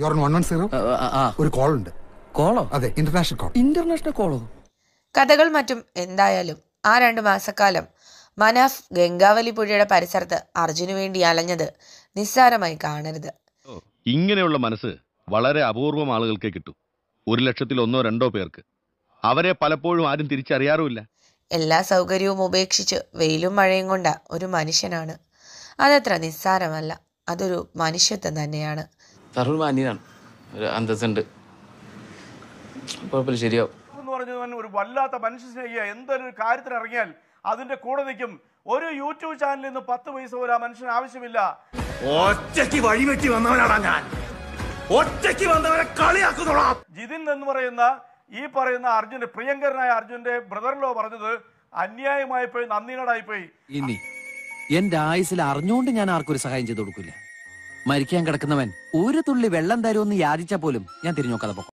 ഒരു കോൾ ഉണ്ട് കോളോ അതെ ഇന്റർനാഷണൽ കോൾ ഇന്റർനാഷണൽ കോളോ കഥകൾ മറ്റും എന്തായാലും ആ രണ്ട് മാസക്കാലം മനാഫ് ഗംഗാവലി പുഴയുടെ പരിസരത്ത് അർജുനു വേണ്ടി അലഞ്ഞത് നിസ്സാരമായി കാണരുത് ഇങ്ങനെയുള്ള മനസ്സ് വളരെ അപൂർവം ആളുകൾക്ക് കിട്ടും ഒരു ലക്ഷത്തിൽ ഒന്നോ രണ്ടോ പേർക്ക് അവരെ പലപ്പോഴും ആരും തിരിച്ചറിയാറുമില്ല എല്ലാ സൗകര്യവും ഉപേക്ഷിച്ച് വെയിലും മഴയും കൊണ്ട ഒരു മനുഷ്യനാണ് അതത്ര നിസ്സാരമല്ല അതൊരു മനുഷ്യത്വം തന്നെയാണ് സാർ ഒരു മാന്യനാണ് ഒരു അന്തസ്സുണ്ട് കുഴപ്പമില്ല ശരിയാവും എന്ന് പറഞ്ഞവൻ ഒരു വല്ലാത്ത മനുഷ്യസ്നേഹിയ എന്തൊരു കാര്യത്തിൽ ഇറങ്ങിയാൽ അതിന്റെ കൂടെ നിൽക്കും ഒരു യൂട്യൂബ് ചാനലിൽ നിന്ന് പത്ത് പൈസ പോലും ആ മനുഷ്യന് ആവശ്യമില്ല ഒറ്റയ്ക്ക് വഴിവെട്ടി വന്നവനാണ് ഞാൻ ഒറ്റയ്ക്ക് വന്നവനെ കളിയാക്കുന്നോളാം ജിതിൻ എന്ന് പറയുന്ന ഈ പറയുന്ന അർജുന്റെ പ്രിയങ്കരനായ അർജുന്റെ ബ്രദറിലോ പറഞ്ഞത് അന്യായമായി പോയി നന്ദികേടായി പോയി ഇനി എന്റെ ആയുസിൽ അറിഞ്ഞുകൊണ്ട് ഞാൻ ആർക്കൊരു സഹായം ചെയ്തു കൊടുക്കില്ല മരിക്കാൻ കിടക്കുന്നവൻ ഒരു തുള്ളി വെള്ളം തരുമെന്ന് യാചിച്ച പോലും ഞാൻ തിരിഞ്ഞോക്കാതെ പോകും